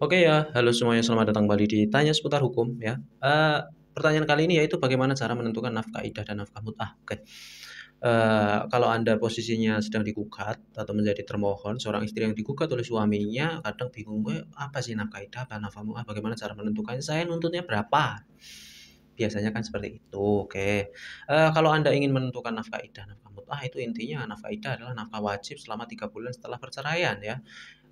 Oke ya, halo semuanya, selamat datang kembali di Tanya Seputar Hukum ya. Uh, pertanyaan kali ini yaitu bagaimana cara menentukan nafkah idah dan nafkah mut'ah. Oke. Okay. Uh, eh, kalau Anda posisinya sedang digugat atau menjadi termohon, seorang istri yang digugat oleh suaminya kadang bingung, gue eh, apa sih nafkah idah, dan nafkah mut'ah, bagaimana cara menentukannya, saya nuntutnya berapa?" biasanya kan seperti itu. Oke. Uh, kalau Anda ingin menentukan nafkah idah, dan nafkah mut'ah itu intinya nafkah idah adalah nafkah wajib selama tiga bulan setelah perceraian ya.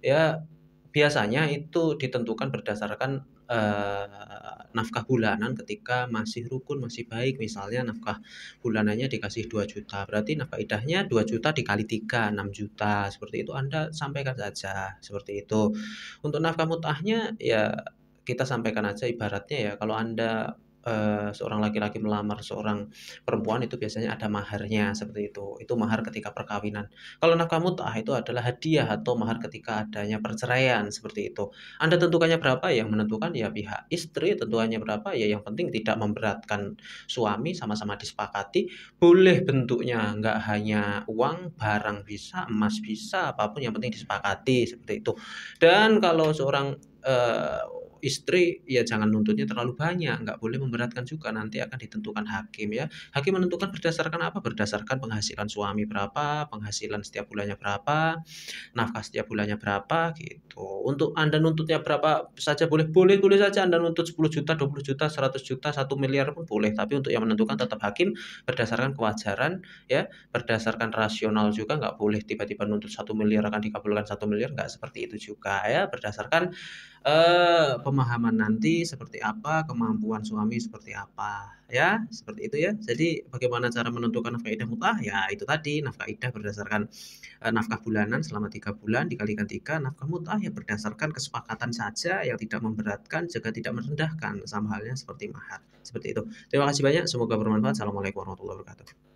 Ya biasanya itu ditentukan berdasarkan eh, nafkah bulanan ketika masih rukun masih baik misalnya nafkah bulanannya dikasih 2 juta berarti nafkah idahnya 2 juta dikali 3 6 juta seperti itu Anda sampaikan saja seperti itu untuk nafkah mutahnya ya kita sampaikan aja ibaratnya ya kalau Anda uh, seorang laki-laki melamar seorang perempuan itu biasanya ada maharnya seperti itu. Itu mahar ketika perkawinan. Kalau nafkah mutah itu adalah hadiah atau mahar ketika adanya perceraian seperti itu. Anda tentukannya berapa yang menentukan ya pihak istri tentukannya berapa ya yang penting tidak memberatkan suami sama-sama disepakati. Boleh bentuknya nggak hanya uang, barang bisa, emas bisa, apapun yang penting disepakati seperti itu. Dan kalau seorang uh, istri ya jangan nuntutnya terlalu banyak nggak boleh memberatkan juga nanti akan ditentukan hakim ya hakim menentukan berdasarkan apa berdasarkan penghasilan suami berapa penghasilan setiap bulannya berapa nafkah setiap bulannya berapa gitu untuk anda nuntutnya berapa saja boleh boleh boleh saja anda nuntut 10 juta 20 juta 100 juta 1 miliar pun boleh tapi untuk yang menentukan tetap hakim berdasarkan kewajaran ya berdasarkan rasional juga nggak boleh tiba-tiba nuntut satu miliar akan dikabulkan satu miliar nggak seperti itu juga ya berdasarkan eh, pemahaman nanti seperti apa, kemampuan suami seperti apa, ya seperti itu ya. Jadi bagaimana cara menentukan nafkah idah mutah? Ya itu tadi nafkah idah berdasarkan eh, nafkah bulanan selama tiga bulan dikalikan tiga nafkah mutah ya berdasarkan kesepakatan saja yang tidak memberatkan, juga tidak merendahkan sama halnya seperti mahar. Seperti itu. Terima kasih banyak. Semoga bermanfaat. Assalamualaikum warahmatullahi wabarakatuh.